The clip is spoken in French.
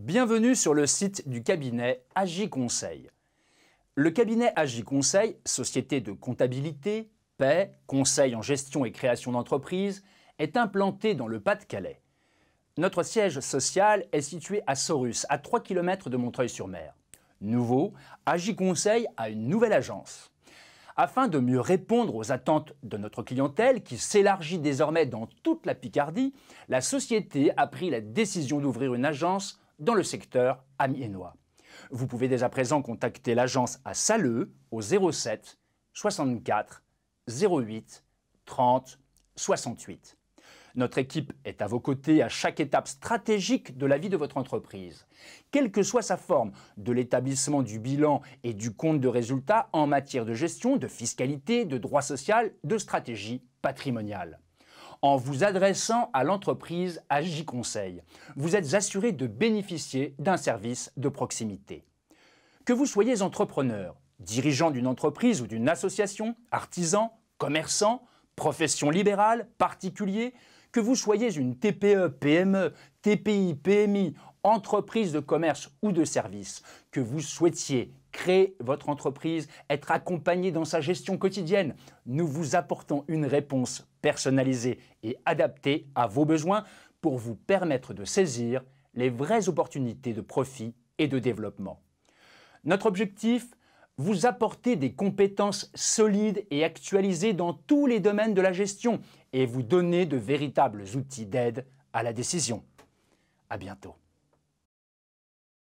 Bienvenue sur le site du cabinet Agi Conseil. Le cabinet Agi Conseil, société de comptabilité, paix, conseil en gestion et création d'entreprise, est implanté dans le Pas-de-Calais. Notre siège social est situé à Sorus, à 3 km de Montreuil-sur-Mer. Nouveau, Agi Conseil a une nouvelle agence. Afin de mieux répondre aux attentes de notre clientèle, qui s'élargit désormais dans toute la Picardie, la société a pris la décision d'ouvrir une agence dans le secteur amiénois. Vous pouvez dès à présent contacter l'agence à Saleux au 07 64 08 30 68. Notre équipe est à vos côtés à chaque étape stratégique de la vie de votre entreprise. Quelle que soit sa forme, de l'établissement du bilan et du compte de résultats en matière de gestion, de fiscalité, de droit social, de stratégie patrimoniale en vous adressant à l'entreprise Agi Conseil. Vous êtes assuré de bénéficier d'un service de proximité. Que vous soyez entrepreneur, dirigeant d'une entreprise ou d'une association, artisan, commerçant, profession libérale, particulier, que vous soyez une TPE, PME, TPI, PMI, entreprise de commerce ou de service, que vous souhaitiez créer votre entreprise, être accompagné dans sa gestion quotidienne. Nous vous apportons une réponse personnalisée et adaptée à vos besoins pour vous permettre de saisir les vraies opportunités de profit et de développement. Notre objectif vous apporter des compétences solides et actualisées dans tous les domaines de la gestion et vous donner de véritables outils d'aide à la décision. À bientôt.